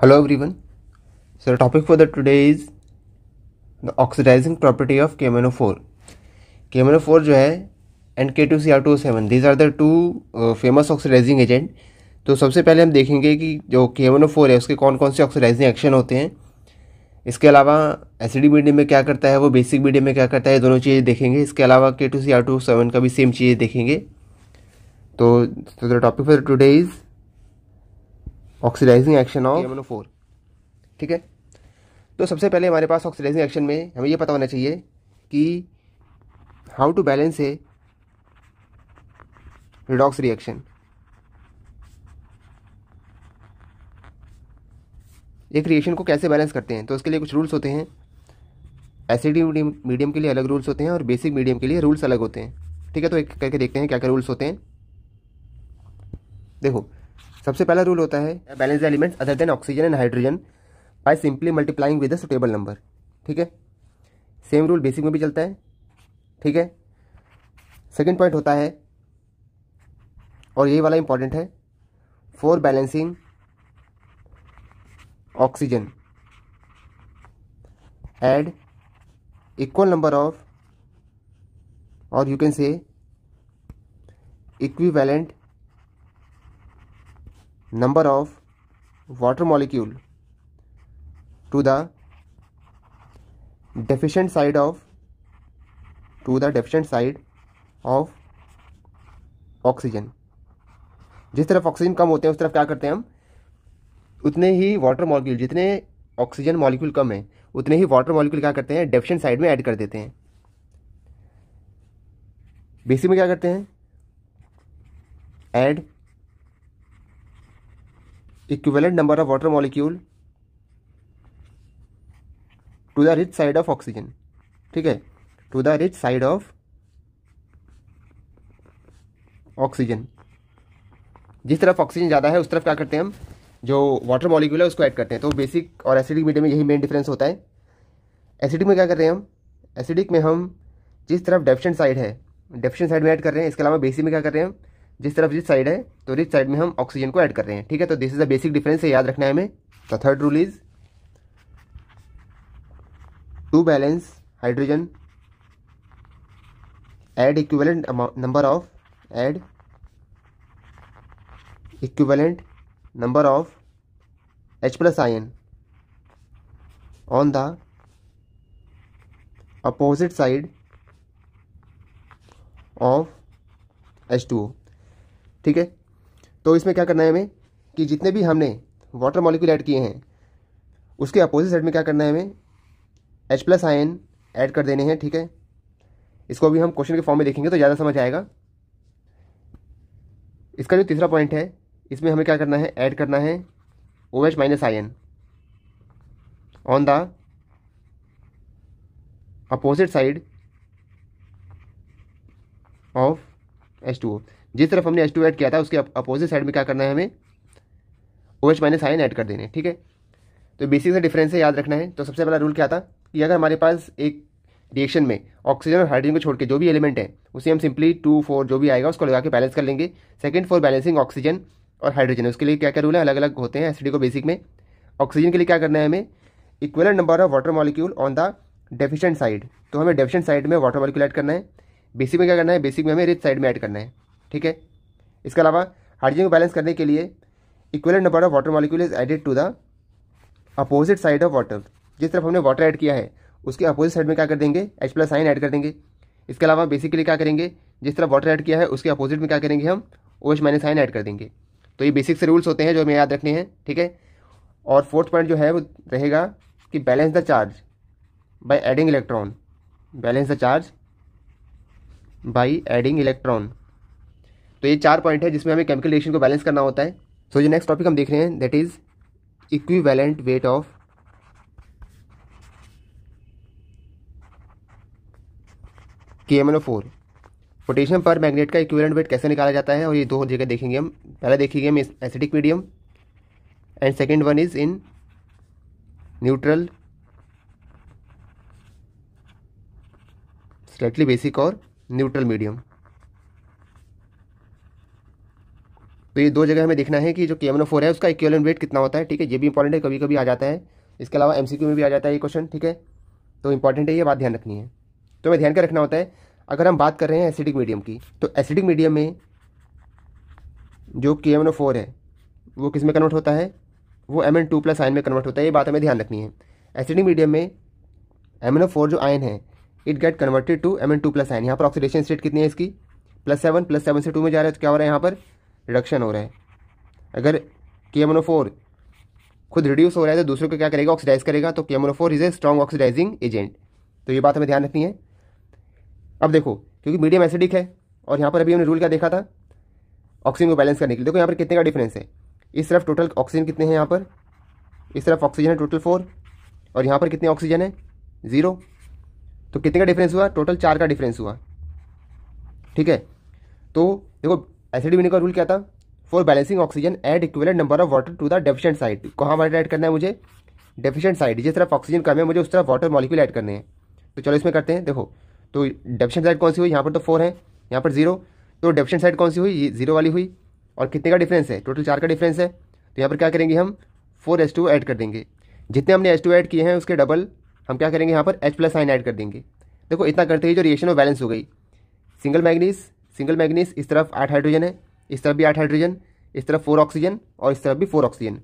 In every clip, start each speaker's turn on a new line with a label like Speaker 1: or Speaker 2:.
Speaker 1: Hello everyone. So the topic for the today is the oxidizing property of KMNO4. KMNO4 जो है and K two C R two seven these are the two famous oxidising agent तो सबसे पहले हम देखेंगे कि जो के एम फोर है उसके कौन कौन से ऑक्सीडाइजिंग एक्शन होते हैं इसके अलावा एसिडिक मीडियम में क्या करता है वो बेसिक मीडियम में क्या करता है दोनों चीज़ें देखेंगे इसके अलावा K two C R two seven का भी सेम चीज़ें देखेंगे तो the topic for today is oxidising action of four ठीक है तो सबसे पहले हमारे पास ऑक्सीडाइजिंग एक्शन में हमें यह पता होना चाहिए कि how to balance a redox reaction एक रिएक्शन को कैसे बैलेंस करते हैं तो उसके लिए कुछ रूल्स होते हैं एसिडिक मीडियम मीडियम के लिए अलग रूल्स होते हैं और बेसिक मीडियम के लिए रूल्स अलग होते हैं ठीक है तो एक करके देखते हैं क्या क्या रूल्स होते हैं देखो सबसे पहला रूल होता है balance elements other than oxygen and hydrogen by simply multiplying with a suitable number ठीक है सेम रूल बेसिक में भी चलता है ठीक है सेकेंड पॉइंट होता है और यही वाला इंपॉर्टेंट है for balancing oxygen add equal number of और you can say equivalent number of water molecule to the deficient side of to the deficient side of oxygen जिस तरफ ऑक्सीजन कम होते हैं उस तरफ क्या करते हैं हम उतने ही वाटर मॉलिक्यूल जितने ऑक्सीजन मॉलिक्यूल कम है उतने ही वाटर मॉलिक्यूल क्या करते हैं डेफिशेंट साइड में ऐड कर देते हैं बेसिक में क्या करते हैं add equivalent number of water molecule to the rich side of oxygen ठीक है to the rich side of oxygen जिस तरफ ऑक्सीजन ज़्यादा है उस तरफ क्या करते हैं हम जो वाटर मॉलिक्यूल है उसको ऐड करते हैं तो बेसिक और एसिडिक मीडियम में यही मेन डिफरेंस होता है एसिडिक में क्या कर रहे हैं हम एसिडिक में हम जिस तरफ डेफिशेंट साइड है डेफिशेंट साइड में ऐड कर रहे हैं इसके अलावा बेसिक में क्या कर रहे हैं हम जिस तरफ रिच साइड है तो रिच साइड में हम ऑक्सीजन को ऐड कर रहे हैं ठीक है तो this is the basic difference है याद रखना है हमें तो third rule is to balance hydrogen add equivalent number of add of H plus ion on the opposite side of H two O ठीक है तो इसमें क्या करना है हमें कि जितने भी हमने वाटर मॉलिक्यूल ऐड किए हैं उसके अपोजिट साइड में क्या करना है हमें एच प्लस आयन ऐड कर देने हैं ठीक है इसको अभी हम क्वेश्चन के फॉर्म में देखेंगे तो ज़्यादा समझ आएगा इसका जो तीसरा पॉइंट है इसमें हमें क्या करना है ऐड करना है O H minus ion on the opposite side of H two O जिस तरफ हमने एच टू ऐड किया था उसके अपोजिट साइड में क्या करना है हमें O H minus ion add कर देने ठीक है तो बेसिक से डिफरेंस है याद रखना है तो सबसे पहला रूल क्या था कि अगर हमारे पास एक रिएक्शन में ऑक्सीजन और हाइड्रोजन को छोड़ के जो भी एलिमेंट है उसे हम सिंपली टू फोर जो भी आएगा उसको लगा के बैलेंस कर लेंगे सेकंड फॉर बैलेंसिंग ऑक्सीजन और हाइड्रोजन उसके लिए क्या क्या रूल है अलग अलग होते हैं एसिडी को बेसिक में ऑक्सीजन के लिए क्या करना है हमें equal number of water molecule on the deficient side तो हमें डेफिशिएंट साइड में वाटर मॉलिक्यूल ऐड करना है बेसिक में क्या करना है बेसिक में हमें रिच साइड में ऐड करना है ठीक है इसके अलावा हाइड्रोजन को बैलेंस करने के लिए equal number of water molecule is added to the opposite side of water जिस तरफ हमने वाटर ऐड किया है उसके अपोजिट साइड में क्या कर देंगे एच प्लस साइन ऐड कर देंगे इसके अलावा बेसिकली क्या करेंगे जिस तरफ वाटर ऐड किया है उसके अपोजिट में क्या करेंगे हम O H minus sign add कर देंगे तो ये बेसिक से रूल्स होते हैं जो हमें याद रखने हैं ठीक है और फोर्थ पॉइंट जो है वो रहेगा कि balance the charge by adding electron balance the charge by adding electron तो ये चार पॉइंट है जिसमें हमें केमिकल रिएक्शन को बैलेंस करना होता है सो ये जो नेक्स्ट टॉपिक हम देख रहे हैं that is equivalent weight of K M N O four potassium permanganate का इक्विवेलेंट वेट कैसे निकाला जाता है और ये दो जगह देखेंगे हम पहला देखेंगे हम acidic medium and second one is in neutral slightly basic और न्यूट्रल मीडियम तो ये दो जगह हमें देखना है कि जो के फोर है उसका इक्वलन वेट कितना होता है ठीक है ये भी इंपॉर्टेंट है कभी कभी आ जाता है इसके अलावा एम में भी आ जाता है ये क्वेश्चन ठीक है तो इंपॉर्टेंट है ये बात ध्यान रखनी है तो हमें ध्यान कर रखना होता है अगर हम बात कर रहे हैं एसिडिक मीडियम की तो एसिडिक मीडियम में जो के फोर है वो किस में कन्वर्ट होता है वो M N two plus ion में कन्वर्ट होता है ये बात हमें ध्यान रखनी है एसिडिक मीडियम में एम एन ओ फोर जो आयन है it get converted to M N two plus and यहाँ पर ऑक्सीडेशन स्टेट कितनी है इसकी प्लस सेवन प्लस सेवन से टू में जा रहा है तो क्या हो रहा है यहाँ पर रिडक्शन हो रहा है अगर के एम फोर खुद रिड्यूस हो रहा है तो दूसरों को क्या करेगा ऑक्सीडाइज करेगा तो K M four is a strong oxidising agent तो ये बात हमें ध्यान रखनी है अब देखो क्योंकि मीडियम एसिडिक है और यहाँ पर अभी हमने रूल क्या देखा था ऑक्सीजन को बैलेंस करने के लिए देखो यहाँ पर कितने का डिफरेंस है इस तरफ टोटल ऑक्सीजन कितने हैं यहाँ पर इस तरफ ऑक्सीजन है टोटल फोर और यहाँ पर कितने ऑक्सीजन है ज़ीरो तो कितने का डिफरेंस हुआ टोटल चार का डिफरेंस हुआ ठीक है तो देखो एसिड विनिंग का रूल क्या था for balancing oxygen add equivalent number of water to the deficient side कहाँ वाटर ऐड करना है मुझे डेफिशिएंट साइड जिस तरफ ऑक्सीजन कम है मुझे उस तरफ वाटर मॉलिक्यूल ऐड करने हैं तो चलो इसमें करते हैं देखो तो डेफिशिएंट साइड कौन सी हुई यहाँ पर तो फोर है यहाँ पर जीरो तो डेफिशिएंट साइड कौन सी हुई ये जीरो वाली हुई और कितने का डिफरेंस है टोटल चार का डिफरेंस है तो यहाँ पर क्या करेंगे हम फोर एस टू ऐड कर देंगे जितने हमने एस टू ऐड किए हैं उसके डबल हम क्या करेंगे यहाँ पर एच प्लस आइन ऐड कर देंगे देखो इतना करते ही जो रिएक्शन वो बैलेंस हो गई सिंगल मैग्नीस सिंगल मैग्नीस इस तरफ आठ हाइड्रोजन है इस तरफ भी आठ हाइड्रोजन इस तरफ फोर ऑक्सीजन और इस तरफ भी फोर ऑक्सीजन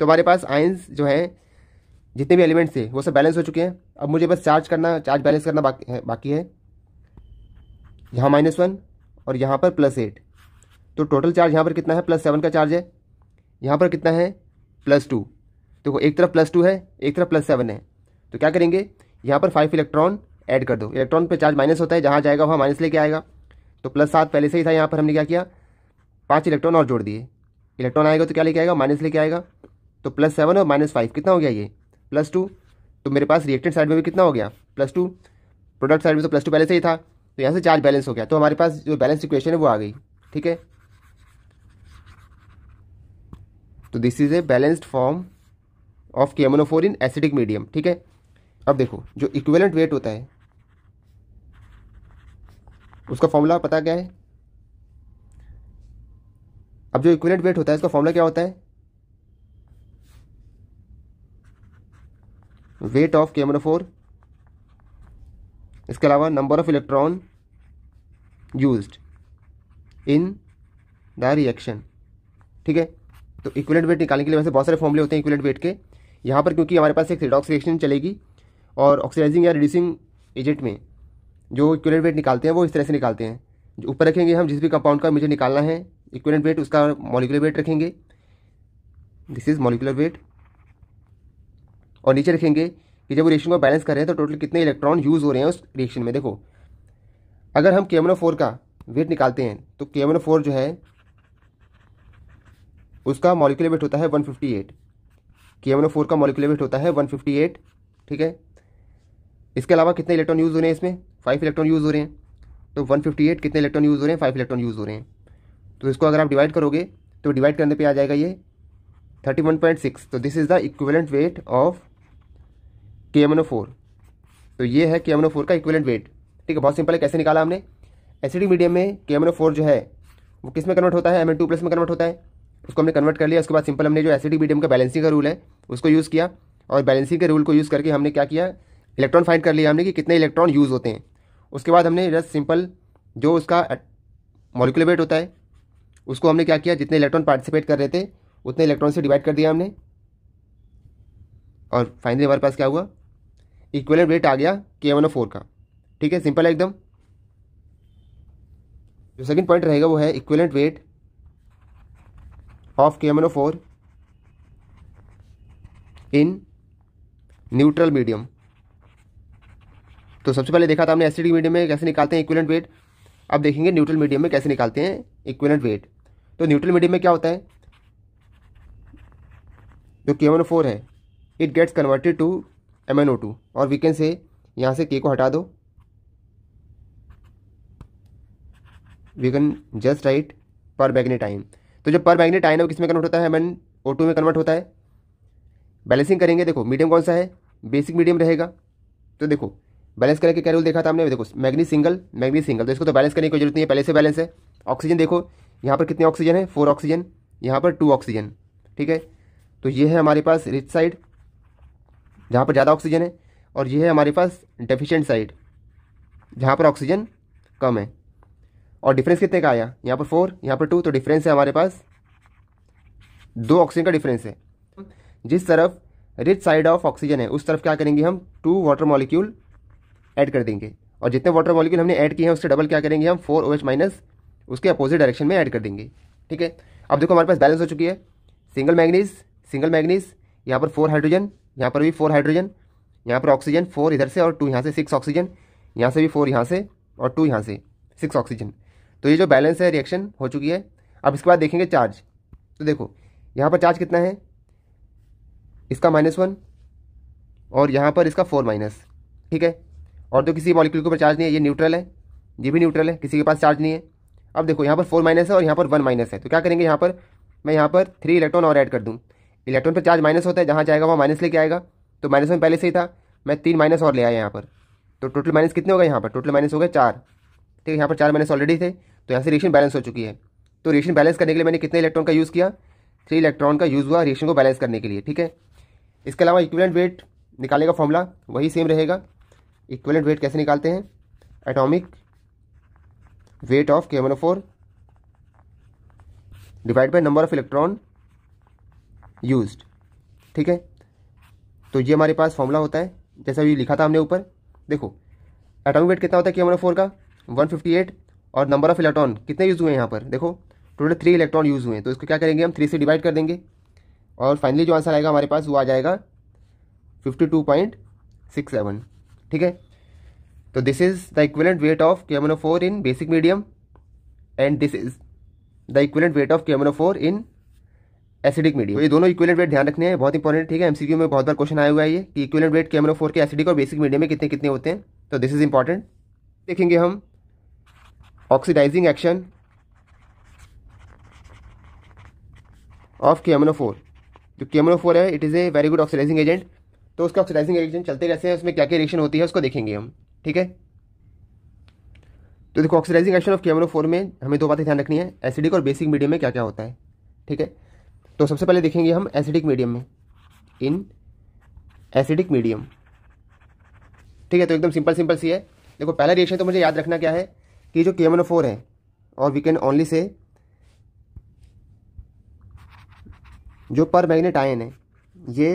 Speaker 1: तो हमारे पास आइन्स जो हैं जितने भी एलिमेंट्स थे वो सब बैलेंस हो चुके हैं अब मुझे बस चार्ज करना चार्ज बैलेंस करना बाकी है बाकी है यहाँ माइनस वन और यहाँ पर प्लस एट तो टोटल चार्ज यहाँ पर कितना है प्लस सेवन का चार्ज है यहाँ पर कितना है प्लस टू देखो तो एक तरफ प्लस टू है एक तरफ प्लस सेवन है तो क्या करेंगे यहाँ पर फाइव इलेक्ट्रॉन ऐड कर दो इलेक्ट्रॉन पे चार्ज माइनस होता है जहाँ जाएगा वहाँ माइनस लेके आएगा तो प्लस सात पहले से ही था यहाँ पर हमने क्या किया पाँच इलेक्ट्रॉन और जोड़ दिए इलेक्ट्रॉन आएगा तो क्या लेके आएगा माइनस लेके आएगा तो प्लस सेवन और माइनस फाइव कितना हो गया ये प्लस टू तो मेरे पास रिएक्टेड साइड में भी कितना हो गया प्लस टू प्रोडक्ट साइड में तो प्लस टू पहले से ही था तो यहाँ से चार्ज बैलेंस हो गया तो हमारे पास जो बैलेंस इक्वेशन है वो आ गई ठीक है तो this is a balanced form of केमोनोफोर in acidic medium ठीक है अब देखो जो इक्वेलेंट वेट होता है उसका फॉर्मूला पता क्या है अब जो इक्विलेंट वेट होता है इसका फॉर्मूला क्या होता है वेट ऑफ फोर इसके अलावा number of electron used in the reaction ठीक है तो इक्विलेंट वेट निकालने के लिए वैसे बहुत सारे फॉर्मूले होते हैं इक्वेलेंट वेट के यहाँ पर क्योंकि हमारे पास एक रिडॉक्स रिएक्शन चलेगी और ऑक्सीडाइजिंग या रिड्यूसिंग एजेंट में जो इक्वलेंट वेट निकालते हैं वो इस तरह से निकालते हैं जो ऊपर रखेंगे हम जिस भी कंपाउंड का मुझे निकालना है इक्वलेंट वेट उसका मॉलिकुलर वेट रखेंगे दिस इज मॉलिकुलर वेट और नीचे रखेंगे कि जब वो रिएक्शन को बैलेंस कर रहे हैं तो टोटल कितने इलेक्ट्रॉन यूज़ हो रहे हैं उस रिएक्शन में देखो अगर हम केमनो फोर का वेट निकालते हैं तो केमनो फोर जो है उसका मॉलिकुलर वेट होता है 158 के फोर का मॉलिकुलर वेट होता है 158 ठीक है इसके अलावा कितने इलेक्ट्रॉन यूज़ हो रहे हैं इसमें फाइव इलेक्ट्रॉन यूज़ हो रहे हैं तो वन फिफ्टी एट कितने इलेक्ट्रॉन यूज़ हो रहे हैं फाइव इलेक्ट्रॉन यूज़ हो रहे हैं तो इसको अगर आप डिवाइड करोगे तो डिवाइड करने पे आ जाएगा ये थर्टी वन पॉइंट सिक्स तो this is the equivalent weight of K तो ये है के का इक्वलेंट वेट ठीक है बहुत सिंपल है कैसे निकाला हमने एसिडिक मीडियम में के जो है वो किस में कन्वर्ट होता है एम प्लस में कन्वर्ट होता है उसको हमने कन्वर्ट कर लिया उसके बाद सिंपल हमने जो एसिडिक मीडियम का बैलेंसिंग का रूल है उसको यूज़ किया और बैलेंसिंग के रूल को यूज़ करके हमने क्या किया इलेक्ट्रॉन फाइंड कर लिया हमने कि कितने इलेक्ट्रॉन यूज़ होते हैं उसके बाद हमने जस्ट सिंपल जो उसका मोलिकुलर वेट होता है उसको हमने क्या किया जितने इलेक्ट्रॉन पार्टिसिपेट कर रहे थे उतने इलेक्ट्रॉन से डिवाइड कर दिया हमने और फाइनली हमारे पास क्या हुआ इक्वल वेट आ गया के वन फोर का ठीक है सिंपल है एकदम जो सेकंड पॉइंट रहेगा वो है equivalent weight of K one four in neutral medium तो सबसे पहले देखा था हमने एसिडिक मीडियम में कैसे निकालते हैं इक्विलेंट वेट अब देखेंगे न्यूट्रल मीडियम में कैसे निकालते हैं इक्विलेंट वेट तो न्यूट्रल मीडियम में क्या होता है जो के फोर है it gets converted to M N O two और वीकेंड से यहाँ से के को हटा दो we can just write permanganate ion तो जब पर मैग्नेट आयन है वो किस में कन्वर्ट होता है एम एन ओ टू में कन्वर्ट होता है बैलेंसिंग करेंगे देखो मीडियम कौन सा है बेसिक मीडियम रहेगा तो देखो बैलेंस करने के क्या रूल देखा था हमने देखो मैग्नी सिंगल मैग्नी सिंगल तो इसको तो बैलेंस करने की जरूरत नहीं है पहले से बैलेंस है ऑक्सीजन देखो यहाँ पर कितने ऑक्सीजन है फोर ऑक्सीजन यहाँ पर टू ऑक्सीजन ठीक है तो ये है हमारे पास रिच साइड जहाँ पर ज़्यादा ऑक्सीजन है और ये है हमारे पास डेफिशेंट साइड जहाँ पर ऑक्सीजन कम है और डिफरेंस कितने का आया यहाँ पर फोर यहाँ पर टू तो डिफरेंस है हमारे पास दो ऑक्सीजन का डिफरेंस है जिस तरफ रिच साइड ऑफ ऑक्सीजन है उस तरफ क्या करेंगे हम टू वाटर मॉलिक्यूल ऐड कर देंगे और जितने वाटर मॉलिक्यूल हमने ऐड किए हैं उससे डबल क्या करेंगे हम फोर ओ एच माइनस उसके अपोजिट डायरेक्शन में ऐड कर देंगे ठीक है अब देखो हमारे पास बैलेंस हो चुकी है सिंगल मैगनीज सिंगल मैगनीज यहाँ पर फोर हाइड्रोजन यहाँ पर भी फोर हाइड्रोजन यहाँ पर ऑक्सीजन फोर इधर से और टू यहाँ से सिक्स ऑक्सीजन यहाँ से भी फोर यहाँ से और टू यहाँ से सिक्स ऑक्सीजन तो ये जो बैलेंस है रिएक्शन हो चुकी है अब इसके बाद देखेंगे चार्ज तो देखो यहाँ पर चार्ज कितना है इसका माइनस वन और यहाँ पर इसका फोर माइनस ठीक है और तो किसी मॉलिक्यूल के ऊपर चार्ज नहीं है ये न्यूट्रल है ये भी न्यूट्रल है किसी के पास चार्ज नहीं है अब देखो यहाँ पर फोर माइनस है और यहाँ पर वन माइनस है तो क्या करेंगे यहाँ पर मैं यहाँ पर थ्री इलेक्ट्रॉन और ऐड कर दूँ इलेक्ट्रॉन पर चार्ज माइनस होता है जहाँ जाएगा वहाँ माइनस लेके आएगा तो माइनस में पहले से ही था मैं तीन माइनस और ले आया यहाँ पर तो टोटल माइनस कितने होगा यहाँ पर टोटल माइनस हो गए चार ठीक है यहाँ पर चार माइनस ऑलरेडी थे तो यहाँ से रिएक्शन बैलेंस हो चुकी है तो रिएक्शन बैलेंस करने के लिए मैंने कितने इलेक्ट्रॉन का यूज़ किया थ्री इलेक्ट्रॉन का यूज़ हुआ रिएक्शन को बैलेंस करने के लिए ठीक है इसके अलावा इक्विवेलेंट वेट निकालने का फॉर्मूला वही सेम रहेगा इक्वलेंट वेट कैसे निकालते हैं atomic weight of K four divide by number of electron used ठीक है तो ये हमारे पास फॉर्मूला होता है जैसा भी लिखा था हमने ऊपर देखो एटॉमिक वेट कितना होता है के फोर का 158 और नंबर ऑफ इलेक्ट्रॉन कितने यूज़ हुए हैं यहाँ पर देखो टोटल थ्री इलेक्ट्रॉन यूज़ हुए हैं तो इसको क्या करेंगे हम थ्री से डिवाइड कर देंगे और फाइनली जो आंसर आएगा हमारे पास वो आ जाएगा 52.67 ठीक है तो this is the equivalent weight of four in basic medium and this is the equivalent weight of four in acidic medium तो ये दोनों इक्विलेंट वेट ध्यान रखने हैं बहुत इंपॉर्टेंट ठीक है एमसीक्यू में बहुत बार क्वेश्चन आया हुआ है ये कि इक्विलेंट वेट फोर के एसिडिक और बेसिक मीडियम में कितने कितने होते हैं तो दिस इज इंपॉर्टेंट देखेंगे हम ऑक्सीडाइजिंग एक्शन ऑफ फोर जो फोर है it is a very good oxidising agent तो उसके ऑक्सीडाइजिंग रिएक्शन चलते रहते हैं उसमें क्या क्या रिएक्शन होती है उसको देखेंगे हम ठीक है तो देखो ऑक्सीडाइजिंग एक्शन ऑफ फोर में हमें दो बातें ध्यान रखनी है एसिडिक और बेसिक मीडियम में क्या क्या होता है ठीक है तो सबसे पहले देखेंगे हम एसिडिक मीडियम में इन एसिडिक मीडियम ठीक है तो एकदम सिंपल सिंपल सी है देखो पहला रिएक्शन तो मुझे याद रखना क्या है कि जो फोर है और वी कैन ओनली से जो पर मैग्नेट आयन है ये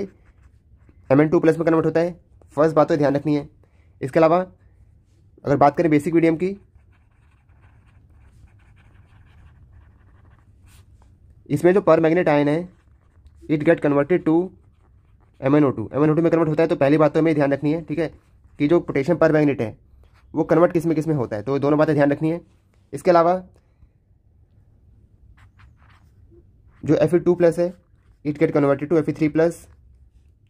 Speaker 1: एम टू प्लस में कन्वर्ट होता है फर्स्ट बात तो ध्यान रखनी है इसके अलावा अगर बात करें बेसिक मीडियम की इसमें जो पर मैग्नेट आयन है it get converted to M N O two M N O two में कन्वर्ट होता है तो पहली बात तो हमें ध्यान रखनी है ठीक है कि जो पोटेशियम पर मैग्नेट है वो कन्वर्ट किस में किस में होता है तो दोनों बातें ध्यान रखनी है इसके अलावा जो एफ ई टू प्लस है it get converted to F E three plus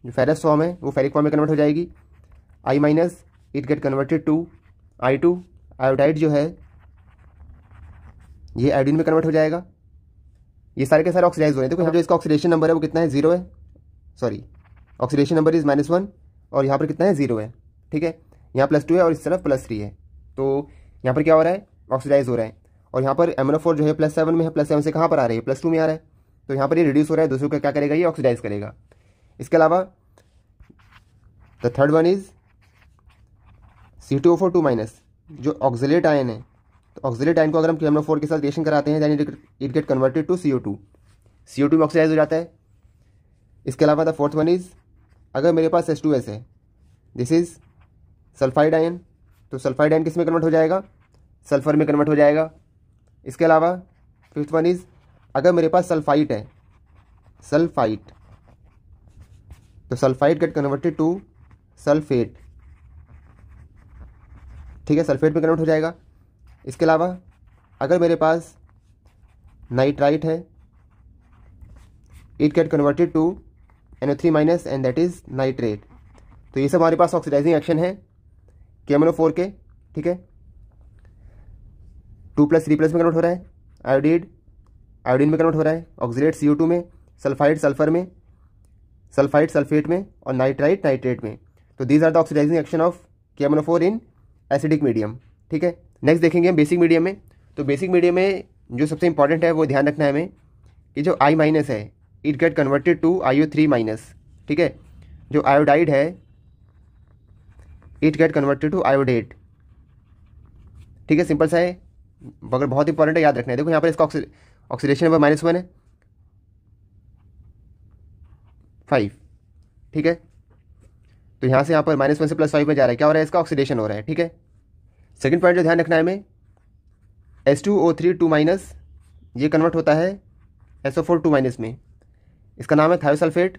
Speaker 1: जो फेरस फॉर्म है वो फेरिक फॉर्म में कन्वर्ट हो जाएगी I minus it get converted to I two iodide जो है ये आयोडीन में कन्वर्ट हो जाएगा ये सारे के सारे ऑक्सीडाइज हो रहे हैं देखो यहाँ जो इसका ऑक्सीडेशन नंबर है वो कितना है जीरो है sorry oxidation number is minus one और यहाँ पर कितना है जीरो है ठीक है यहाँ प्लस टू है और इस तरफ प्लस थ्री है तो यहाँ पर क्या हो रहा है ऑक्सीडाइज हो रहा है और यहाँ पर एमनो फोर जो है प्लस सेवन में है प्लस सेवन से कहाँ पर आ रही है प्लस टू में आ रहा है तो यहाँ पर ये रिड्यूस हो रहा है दूसरे को क्या करेगा ये ऑक्सीडाइज करेगा इसके अलावा the third one is C two O four two minus जो ऑक्जिलेट आयन है तो ऑक्जिलेट आयन को अगर हम कैमनो फोर के साथ रिएक्शन कराते हैं यानी it get converted to C O two C O two में ऑक्सीडाइज हो जाता है इसके अलावा द फोर्थ वन इज अगर मेरे पास एस टू एस है दिस इज सल्फाइड आयन तो सल्फाइड आयन किस में कन्वर्ट हो जाएगा सल्फर में कन्वर्ट हो जाएगा इसके अलावा फिफ्थ वन इज़ अगर मेरे पास सल्फाइट है सल्फाइट तो sulphide get converted to sulphate ठीक है सल्फेट में कन्वर्ट हो जाएगा इसके अलावा अगर मेरे पास नाइट्राइट है it get converted to N three minus and that is nitrate तो ये सब हमारे पास ऑक्सीडाइजिंग एक्शन है केमनो फोर के ठीक है टू प्लस थ्री प्लस में कन्वर्ट हो रहा है आयोडीड आयोडीन में कन्वर्ट हो रहा है ऑक्सीडेट सी टू में सल्फाइड सल्फर में सल्फाइड सल्फेट में और नाइट्राइट नाइट्रेट में तो these are the oxidising action of केमोनोफोर in acidic medium ठीक है नेक्स्ट देखेंगे हम बेसिक मीडियम में तो बेसिक मीडियम में जो सबसे इंपॉर्टेंट है वो ध्यान रखना है हमें कि जो आई माइनस है it get converted to I O three minus ठीक है जो आयोडाइड है it get converted to iodate ठीक है सिंपल सा है मगर बहुत इंपॉर्टेंट है याद रखना है देखो यहाँ पर इसका ऑक्सीडेशन नंबर माइनस वन है फाइव ठीक है तो यहाँ से यहाँ पर माइनस वन से प्लस फाइव में जा रहा है क्या हो रहा है इसका ऑक्सीडेशन हो रहा है ठीक है सेकेंड पॉइंट जो ध्यान रखना है हमें S two O three two minus ये कन्वर्ट होता है S O four two minus में इसका नाम है थायोसल्फेट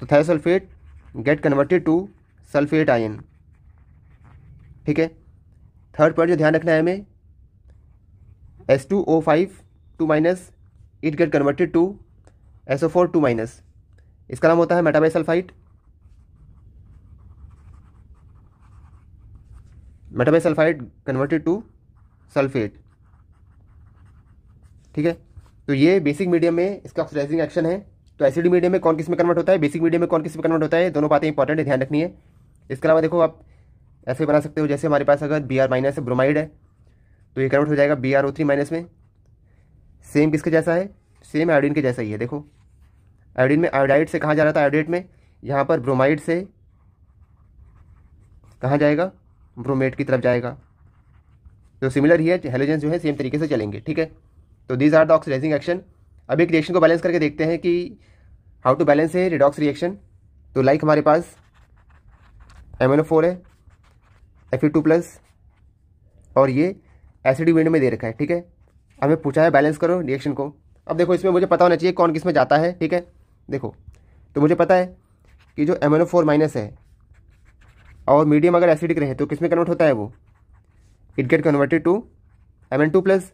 Speaker 1: तो thiosulphate get converted to sulphate ion ठीक है थर्ड पॉइंट जो ध्यान रखना है हमें S two O five two minus it get converted to S O four two minus इसका नाम होता है मेटाबाई सल्फाइट मेटाबाई कन्वर्टेड टू सल्फेट ठीक है तो ये बेसिक मीडियम में इसका ऑक्सीडाइजिंग एक्शन है तो एसिड मीडियम में कौन किस में कन्वर्ट होता है बेसिक मीडियम में कौन किस में कन्वर्ट होता है दोनों बातें इंपॉर्टेंट है ध्यान रखनी है इसके अलावा देखो आप ऐसे बना सकते हो जैसे हमारे पास अगर बी आर माइनस ब्रोमाइड है तो ये कन्वर्ट हो जाएगा B R O three minus में सेम किसके जैसा है सेम आयोडीन के जैसा ही है देखो आयोडीन में आयोडाइड से कहाँ जा रहा था आयोडेट में यहाँ पर ब्रोमाइड से कहाँ जाएगा ब्रोमेट की तरफ जाएगा तो सिमिलर ही है हेलोजेंस जो है सेम तरीके से चलेंगे ठीक है तो these are the oxidising action अब एक रिएक्शन को बैलेंस करके देखते हैं कि हाउ टू बैलेंस है रिडॉक्स रिएक्शन तो लाइक हमारे पास एम फोर है एफ टू प्लस और ये एसिडिक विंड में दे रखा है ठीक है हमें पूछा है बैलेंस करो रिएक्शन को अब देखो इसमें मुझे पता होना चाहिए कौन किस में जाता है ठीक है देखो तो मुझे पता है कि जो एम फोर माइनस है और मीडियम अगर एसिडिक रहे तो किस में कन्वर्ट होता है वो it get converted to M N two plus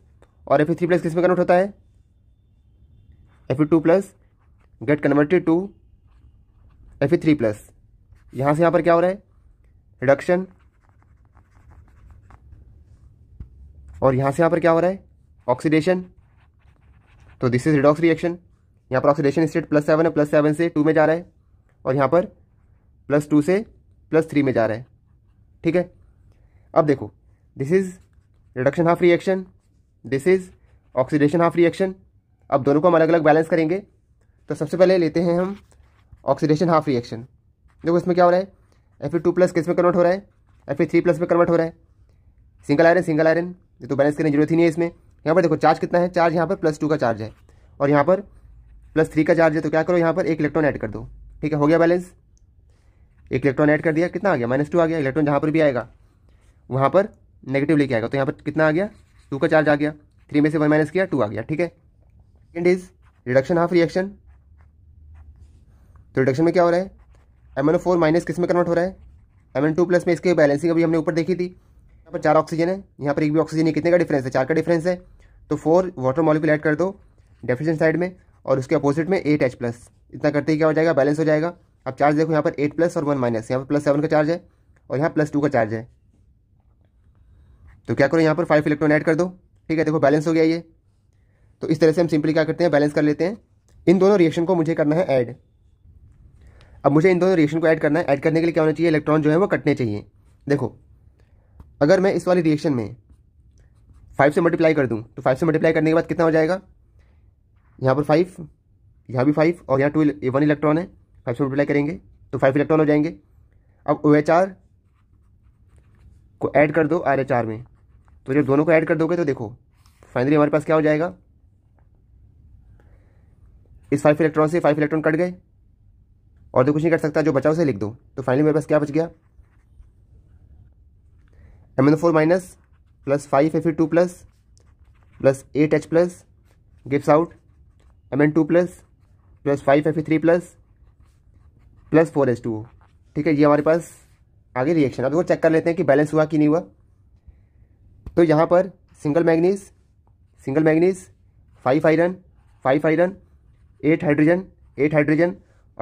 Speaker 1: और एफ ई थ्री प्लस किस में कन्वर्ट होता है F E two plus get converted to F E three plus यहाँ से यहाँ पर क्या हो रहा है रिडक्शन और यहाँ से यहाँ पर क्या हो रहा है ऑक्सीडेशन तो दिस इज रिडॉक्स रिएक्शन यहाँ पर ऑक्सीडेशन स्टेट प्लस सेवन है प्लस सेवन से टू में जा रहा है और यहाँ पर प्लस टू से प्लस थ्री में जा रहा है ठीक है अब देखो this is reduction half reaction this is oxidation half reaction अब दोनों को हम अलग अलग बैलेंस करेंगे तो सबसे पहले लेते हैं हम ऑक्सीडेशन हाफ रिएक्शन देखो इसमें क्या हो रहा है एफ टू प्लस किस में कन्वर्ट हो रहा है एफ थ्री प्लस में कन्वर्ट हो रहा है सिंगल आयरन सिंगल आयरन ये तो बैलेंस करने की जरूरत ही नहीं है इसमें यहाँ पर देखो चार्ज कितना है चार्ज यहाँ पर प्लस टू का चार्ज है और यहाँ पर प्लस थ्री का चार्ज है तो क्या करो यहाँ पर एक इलेक्ट्रॉन ऐड कर दो ठीक है हो गया बैलेंस एक इलेक्ट्रॉन ऐड कर दिया कितना आ गया माइनस टू आ गया इलेक्ट्रॉन जहाँ पर भी आएगा वहाँ पर नेगेटिव लेके आएगा तो यहाँ पर कितना आ गया टू का चार्ज आ गया थ्री में से वन माइनस किया टू आ गया ठीक है second is reduction half reaction तो रिडक्शन में क्या हो रहा है M N O four minus किस में कन्वर्ट हो रहा है एम एन टू प्लस में इसके बैलेंसिंग अभी हमने ऊपर देखी थी यहाँ पर चार ऑक्सीजन है यहाँ पर एक भी ऑक्सीजन है कितने का डिफरेंस है चार का डिफरेंस है तो फोर वाटर मॉलिक्यूल ऐड कर दो डेफिनेशन साइड में और उसके अपोजिट में एट एच प्लस इतना करते ही क्या हो जाएगा बैलेंस हो जाएगा अब चार्ज देखो यहाँ पर एट प्लस और वन माइनस यहाँ पर प्लस सेवन का चार्ज है और यहाँ प्लस टू का चार्ज है तो क्या करो यहाँ पर फाइव इलेक्ट्रॉन ऐड कर दो ठीक है देखो बैलेंस हो गया ये तो इस तरह से हम सिंपली क्या करते हैं बैलेंस कर लेते हैं इन दोनों रिएक्शन को मुझे करना है ऐड अब मुझे इन दोनों रिएक्शन को ऐड करना है ऐड करने के लिए क्या होना चाहिए इलेक्ट्रॉन जो है वो कटने चाहिए देखो अगर मैं इस वाले रिएक्शन में फाइव से मल्टीप्लाई कर दूँ तो फाइव से मल्टीप्लाई करने के बाद कितना हो जाएगा यहाँ पर फाइव यहाँ भी फाइव और यहाँ टू वन इलेक्ट्रॉन है फाइव से मल्टीप्लाई करेंगे तो फाइव इलेक्ट्रॉन हो जाएंगे अब ओ एच आर को ऐड कर दो आर एच आर में तो जब दोनों को ऐड कर दोगे तो देखो फाइनली हमारे पास क्या हो जाएगा इस फाइव इलेक्ट्रॉन से फाइव इलेक्ट्रॉन कट गए और तो कुछ नहीं कर सकता जो बचाओ से लिख दो तो फाइनली मेरे पास क्या बच गया M N four minus plus five F E two plus plus eight H plus gives out M N two plus plus five F E three plus plus four H two ठीक है ये हमारे पास आगे reaction अब देखो check कर लेते हैं कि बैलेंस हुआ कि नहीं हुआ तो यहाँ पर single manganese single manganese five iron five iron eight hydrogen eight hydrogen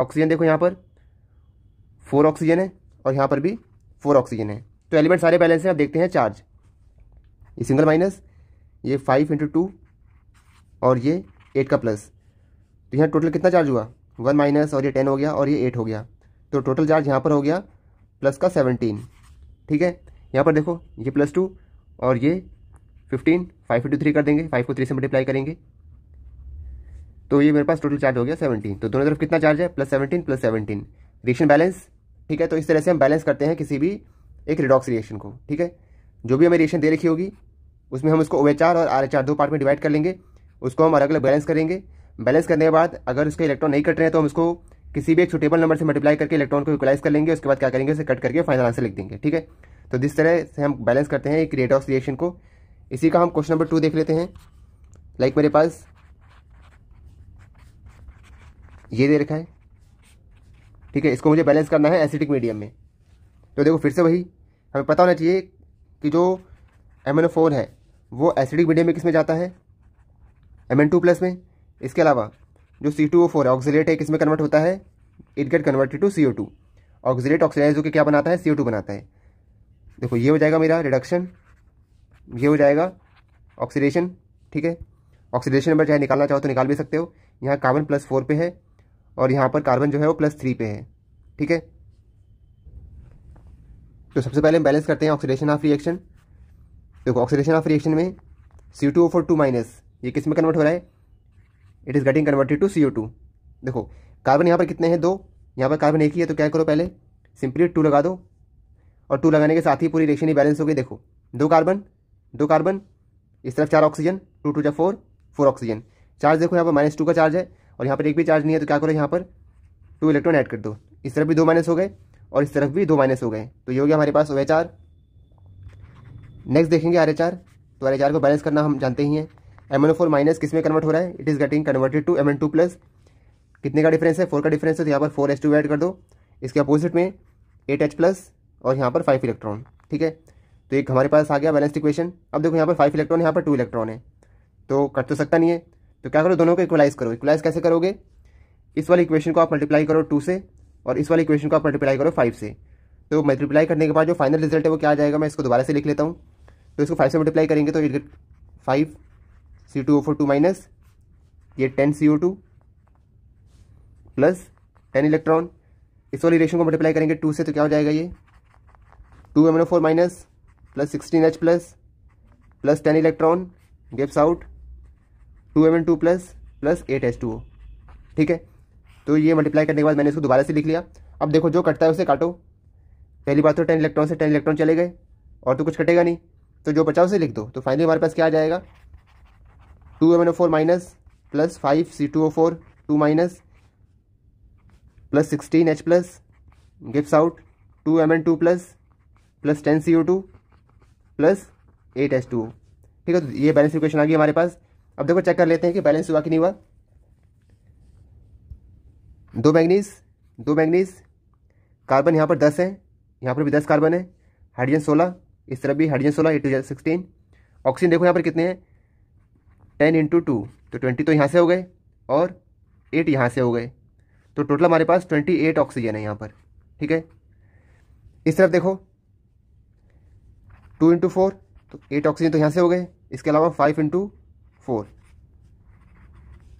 Speaker 1: oxygen देखो यहाँ पर फोर ऑक्सीजन है और यहाँ पर भी फोर ऑक्सीजन है तो एलिमेंट सारे बैलेंस हैं आप देखते हैं चार्ज ये सिंगल माइनस ये फाइव इंटू टू और ये एट का प्लस तो यहाँ टोटल कितना चार्ज हुआ वन माइनस और ये टेन हो गया और ये एट हो गया तो टोटल चार्ज यहाँ पर हो गया प्लस का सेवनटीन ठीक है यहाँ पर देखो ये प्लस टू और ये फिफ्टीन फाइव इंटू थ्री कर देंगे फाइव को थ्री से मल्टीप्लाई करेंगे तो ये मेरे पास टोटल चार्ज हो गया सेवनटीन तो दोनों तरफ कितना चार्ज है plus seventeen plus seventeen reaction balance ठीक है तो इस तरह से हम बैलेंस करते हैं किसी भी एक रिडॉक्स रिएक्शन को ठीक है जो भी हमें रिएक्शन दे रखी होगी उसमें हम उसको ओ और आर दो पार्ट में डिवाइड कर लेंगे उसको हम अलग अलग बैलेंस करेंगे बैलेंस करने के बाद अगर उसके इलेक्ट्रॉन नहीं कट रहे हैं तो हम उसको किसी भी एक सुटेबल नंबर से मल्टीप्लाई करके इलेक्ट्रॉन को इक्वलाइज कर लेंगे उसके बाद क्या करेंगे उसे कट करके फाइनल आंसर लिख देंगे ठीक है तो जिस तरह से हम बैलेंस करते हैं एक रेडॉक्स रिएक्शन को इसी का हम क्वेश्चन नंबर टू देख लेते हैं लाइक मेरे पास ये दे रखा है ठीक है इसको मुझे बैलेंस करना है एसिडिक मीडियम में तो देखो फिर से वही हमें पता होना चाहिए कि जो फोर है वो एसिडिक मीडियम में किस में जाता है एम एन टू प्लस में इसके अलावा जो सी टू ओ फोर है ऑक्सीडेट है किस में कन्वर्ट होता है it get converted to C O two ऑक्सीट ऑक्सीडाइज होकर क्या बनाता है सी ओ टू बनाता है देखो ये हो जाएगा मेरा रिडक्शन ये हो जाएगा ऑक्सीडेशन ठीक है ऑक्सीडेशन नंबर चाहे निकालना चाहो तो निकाल भी सकते हो यहाँ कार्बन प्लस फोर पे है और यहाँ पर कार्बन जो है वो प्लस थ्री पे है ठीक है तो सबसे पहले हम बैलेंस करते हैं ऑक्सीडेशन ऑफ रिएक्शन देखो ऑक्सीडेशन ऑफ रिएक्शन में C two O four two minus ये किस में कन्वर्ट हो रहा है it is getting converted to C O two देखो कार्बन यहाँ पर कितने हैं दो यहाँ पर कार्बन एक ही है तो क्या करो पहले सिंपली टू लगा दो और टू लगाने के साथ ही पूरी रिएक्शन ही बैलेंस हो गई देखो दो कार्बन दो कार्बन इस तरफ चार ऑक्सीजन टू टू या फोर फोर ऑक्सीजन चार्ज देखो यहाँ पर माइनस टू का चार्ज है और यहाँ पर एक भी चार्ज नहीं है तो क्या करो यहाँ पर टू इलेक्ट्रॉन ऐड कर दो इस तरफ भी दो माइनस हो गए और इस तरफ भी दो माइनस हो गए तो ये हो गया हमारे पास ओ एच आर नेक्स्ट देखेंगे आर एच आर तो आर एच आर को बैलेंस करना हम जानते ही हैं M N O four minus किस में कन्वर्ट हो रहा है it is getting converted to M N two plus कितने का डिफरेंस है फोर का डिफरेंस है तो यहाँ पर फोर एच टू एड कर दो इसके अपोजिट में एट एच प्लस और यहाँ पर फाइव इलेक्ट्रॉन ठीक है तो एक हमारे पास आ गया बैलेंस इक्वेशन अब देखो यहाँ पर फाइव इलेक्ट्रॉन यहाँ पर टू इलेक्ट्रॉन है तो कट तो सकता नहीं है तो क्या करो दोनों को इक्वलाइज करो इक्वलाइज कैसे करोगे इस वाली इक्वेशन को आप मल्टीप्लाई करो टू से और इस वाली इक्वेशन को आप मल्टीप्लाई करो फाइव से तो मल्टीप्लाई करने के बाद जो फाइनल रिजल्ट है वो क्या आ जाएगा मैं इसको दोबारा से लिख लेता हूँ तो इसको फाइव से मल्टीप्लाई करेंगे तो it five C two O four two minus ये ten C O two plus ten electron इस वाली रेशन को मल्टीप्लाई करेंगे टू से तो क्या हो जाएगा ये two M N O four minus plus sixteen H plus plus ten electron gives out two M N two plus plus eight H two O ठीक है तो ये मल्टीप्लाई करने के बाद मैंने इसको दोबारा से लिख लिया अब देखो जो कटता है उसे काटो पहली बात तो टेन इलेक्ट्रॉन से टेन इलेक्ट्रॉन चले गए और तो कुछ कटेगा नहीं तो जो बचा उसे लिख दो तो फाइनली हमारे पास क्या आ जाएगा two M N O four minus plus five C two O four two minus plus sixteen H plus gives out two M N two plus plus ten C O two plus eight H two ठीक है तो ये balance equation आ गई हमारे पास अब देखो check कर लेते हैं कि बैलेंस हुआ कि नहीं हुआ दो मैग्नीज दो मैग्नीज कार्बन यहाँ पर दस है यहाँ पर भी दस कार्बन है हाइड्रोजन सोलह इस तरफ भी हाइड्रोजन सोलह एट टू सिक्सटीन ऑक्सीजन देखो यहाँ पर कितने हैं टेन इंटू टू तो ट्वेंटी तो यहाँ से हो गए और एट यहाँ से हो गए तो टोटल हमारे पास ट्वेंटी एट ऑक्सीजन है यहाँ पर ठीक है इस तरफ देखो टू इंटू फोर तो एट ऑक्सीजन तो यहाँ से हो गए इसके अलावा five into four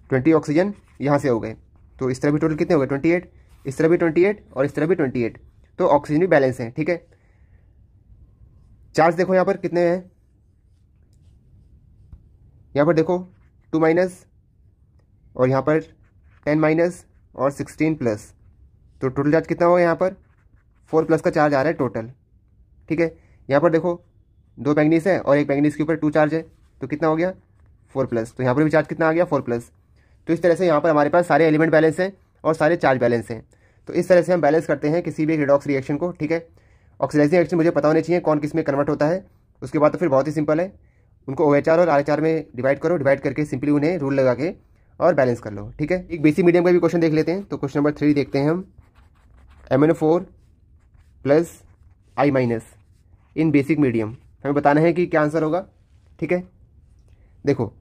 Speaker 1: twenty oxygen यहाँ से हो गए तो इस तरह भी टोटल कितने हो गए ट्वेंटी एट इस तरह भी ट्वेंटी एट और इस तरह भी ट्वेंटी एट तो ऑक्सीजन भी बैलेंस है ठीक है चार्ज देखो यहाँ पर कितने हैं यहाँ पर देखो टू माइनस और यहाँ पर टेन माइनस और सिक्सटीन प्लस तो टोटल चार्ज कितना होगा यहाँ पर फोर प्लस का चार्ज आ रहा है टोटल ठीक है यहाँ पर देखो दो मैंगनीस है और एक मैग्नीस के ऊपर टू चार्ज है तो कितना हो गया फोर प्लस तो यहाँ पर भी चार्ज कितना आ गया फोर प्लस तो इस तरह से यहाँ पर हमारे पास सारे एलिमेंट बैलेंस हैं और सारे चार्ज बैलेंस हैं तो इस तरह से हम बैलेंस करते हैं किसी भी एक रिडॉक्स रिएक्शन को ठीक है ऑक्सीडाइजिंग रिएक्शन मुझे पता होने चाहिए कौन किस में कन्वर्ट होता है उसके बाद तो फिर बहुत ही सिंपल है उनको ओ और आर में डिवाइड करो डिवाइड करके सिंपली उन्हें रूल लगा के और बैलेंस कर लो ठीक है एक बेसिक मीडियम का भी क्वेश्चन देख लेते हैं तो क्वेश्चन नंबर थ्री देखते हैं हम M N four plus I minus in basic medium हमें बताना है कि क्या आंसर होगा ठीक है देखो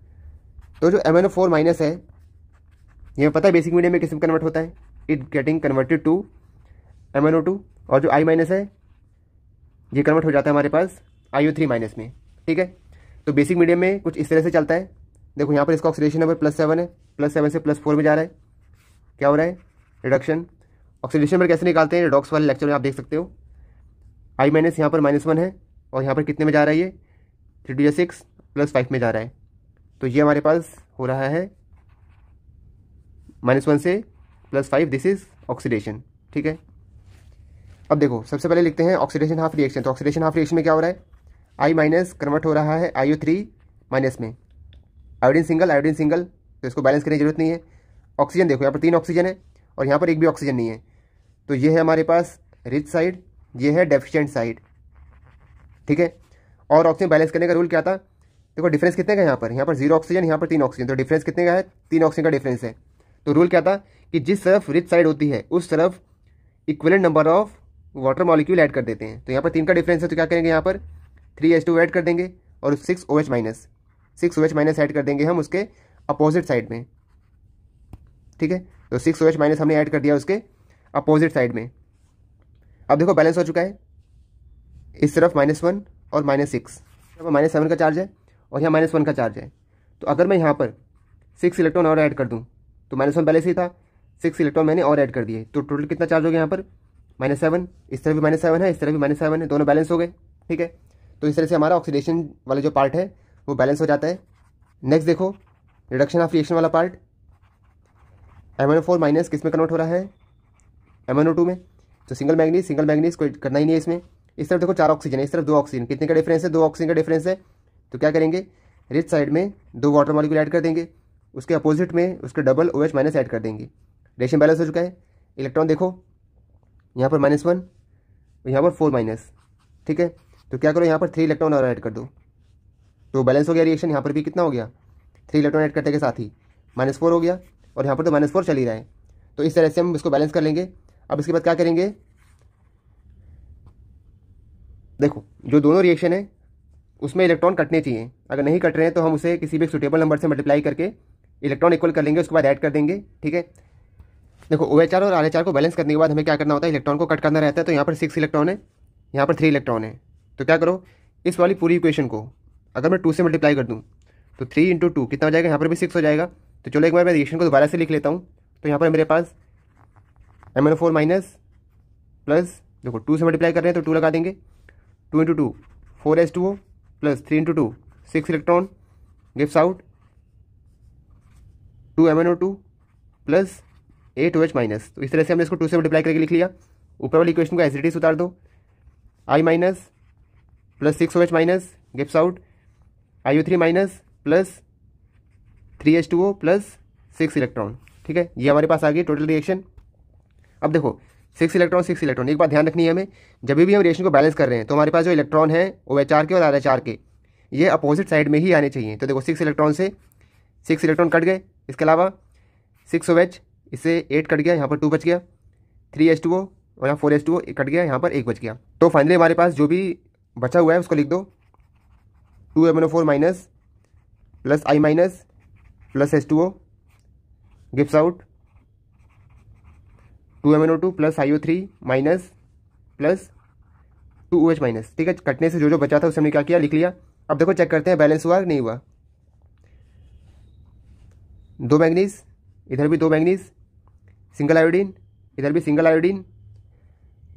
Speaker 1: तो जो M N O four minus है ये पता है बेसिक मीडियम में किसमें कन्वर्ट होता है it getting converted to M N O two और जो आई माइनस है ये कन्वर्ट हो जाता है हमारे पास आई ओ थ्री माइनस में ठीक है तो बेसिक मीडियम में कुछ इस तरह से चलता है देखो यहाँ पर इसका ऑक्सीडेशन नंबर प्लस सेवन है प्लस सेवन से प्लस फोर में जा रहा है क्या हो रहा है रिडक्शन ऑक्सीडेशन नंबर कैसे निकालते हैं रिडॉक्स वाले लेक्चर में आप देख सकते हो आई माइनस यहाँ पर माइनस वन है और यहाँ पर कितने में जा रहा है ये थ्री टू या सिक्स प्लस फाइव में जा रहा है तो ये हमारे पास हो रहा है माइनस वन से plus five this is oxidation ठीक है अब देखो सबसे पहले लिखते हैं ऑक्सीडेशन हाफ रिएक्शन तो ऑक्सीडेशन हाफ रिएक्शन में क्या हो रहा है आई माइनस कन्वर्ट हो रहा है आई थ्री माइनस में आयोडीन सिंगल आयोडीन सिंगल तो इसको बैलेंस करने की जरूरत नहीं है ऑक्सीजन देखो यहाँ पर तीन ऑक्सीजन है और यहाँ पर एक भी ऑक्सीजन नहीं है तो ये है हमारे पास रिच साइड ये है डेफिशेंट साइड ठीक है और ऑक्सीजन बैलेंस करने का रूल क्या था देखो डिफरेंस कितने का यहाँ पर यहाँ पर जीरो ऑक्सीजन यहाँ पर तीन ऑक्सीजन तो डिफरेंस कितने का है तीन ऑक्सीजन का डिफरेंस है तो रूल क्या था कि जिस तरफ रिच साइड होती है उस तरफ equivalent number of water molecule add कर देते हैं तो यहाँ पर तीन का डिफरेंस है तो क्या करेंगे यहाँ पर थ्री एच टू एड कर देंगे और six O H minus six O H minus add कर देंगे हम उसके अपोजिट साइड में ठीक है तो सिक्स ओ एच माइनस हमने ऐड कर दिया उसके अपोजिट साइड में अब देखो बैलेंस हो चुका है इस तरफ माइनस वन और माइनस सिक्स यहाँ माइनस सेवन का चार्ज है और यहाँ माइनस वन का चार्ज है तो अगर मैं यहाँ पर सिक्स इलेक्ट्रॉन और ऐड कर दूँ तो माइनस वन पहले से ही था सिक्स इलेक्ट्रॉन मैंने और ऐड कर दिए तो टोटल कितना चार्ज हो गया यहाँ पर माइनस सेवन इस तरह भी माइनस सेवन है इस तरह भी माइनस सेवन है दोनों बैलेंस हो गए ठीक है तो इस तरह से हमारा ऑक्सीडेशन वाला जो पार्ट है वो बैलेंस हो जाता है नेक्स्ट देखो रिडक्शन ऑफ रिएक्शन वाला part M N four minus किस में कन्वर्ट हो रहा है एम एन ओ टू में तो सिंगल मैग्नीज सिंगल मैग्नीज कोई करना ही नहीं है इसमें इस तरफ देखो चार ऑक्सीजन है इस तरफ दो ऑक्सीजन कितने का डिफरेंस है दो ऑक्सीजन का डिफरेंस है तो क्या करेंगे रिच साइड में दो वाटर मॉलिक्यूल ऐड कर देंगे उसके अपोजिट में उसके double O H minus add कर देंगे रेशियम बैलेंस हो चुका है इलेक्ट्रॉन देखो यहाँ पर माइनस वन यहाँ पर फोर माइनस ठीक है तो क्या करो यहाँ पर थ्री इलेक्ट्रॉन और ऐड कर दो तो बैलेंस हो गया रिएक्शन यहाँ पर भी कितना हो गया थ्री इलेक्ट्रॉन ऐड करते के साथ ही माइनस फोर हो गया और यहाँ पर तो माइनस फोर चल ही रहा है तो इस तरह से हम इसको बैलेंस कर लेंगे अब इसके बाद क्या करेंगे देखो जो दोनों रिएक्शन है उसमें इलेक्ट्रॉन कटने चाहिए अगर नहीं कट रहे हैं तो हम उसे किसी भी सुटेबल नंबर से मल्टीप्लाई करके इलेक्ट्रॉन इक्वल कर लेंगे उसके बाद ऐड कर देंगे ठीक है देखो ओ एच आर और आर एच आर को बैलेंस करने के बाद हमें क्या करना होता है इलेक्ट्रॉन को कट करना रहता है तो यहाँ पर सिक्स इलेक्ट्रॉन है यहाँ पर थ्री इलेक्ट्रॉन है तो क्या करो इस वाली पूरी इक्वेशन को अगर मैं टू से मल्टीप्लाई कर दूँ तो थ्री इंटू टू कितना हो जाएगा यहाँ पर भी सिक्स हो जाएगा तो चलो एक बार मैं रिएक्शन को दोबारा से लिख लेता हूँ तो यहाँ पर मेरे पास M N four minus plus देखो टू से मल्टीप्लाई कर रहे हैं तो टू लगा देंगे two into two four S two O plus three into two six electron गिफ्ट out two M N O two plus A two H minus तो इस तरह से हमने इसको टू से मल्टीप्लाई करके लिख लिया ऊपर वाली इक्वेशन को एज इट उतार दो I minus plus six O H minus gives out I O three minus plus three H two O plus six electron ठीक है ये हमारे पास आ गई टोटल रिएक्शन अब देखो सिक्स इलेक्ट्रॉन सिक्स इलेक्ट्रॉन एक बात ध्यान रखनी है हमें जब भी हम रिएक्शन को बैलेंस कर रहे हैं तो हमारे पास जो इलेक्ट्रॉन है ओ एच आर के और आर एच आर के ये अपोजिट साइड में ही आने चाहिए तो देखो सिक्स इलेक्ट्रॉन से सिक्स इलेक्ट्रॉन कट गए इसके अलावा सिक्स ओ एच इससे एट कट गया यहाँ पर टू बच गया थ्री एच टू ओ और यहाँ four H two O cut गया यहाँ पर एक बच गया तो फाइनली हमारे पास जो भी बचा हुआ है उसको लिख दो two M N O four minus plus I minus plus H two O gives out two M N O two plus I O three minus plus two O H minus ठीक है कटने से जो जो बचा था उसे हमने क्या किया लिख लिया अब देखो चेक करते हैं बैलेंस हुआ नहीं हुआ दो मैग्नीज इधर भी दो मैग्नीज सिंगल आयोडीन इधर भी सिंगल आयोडीन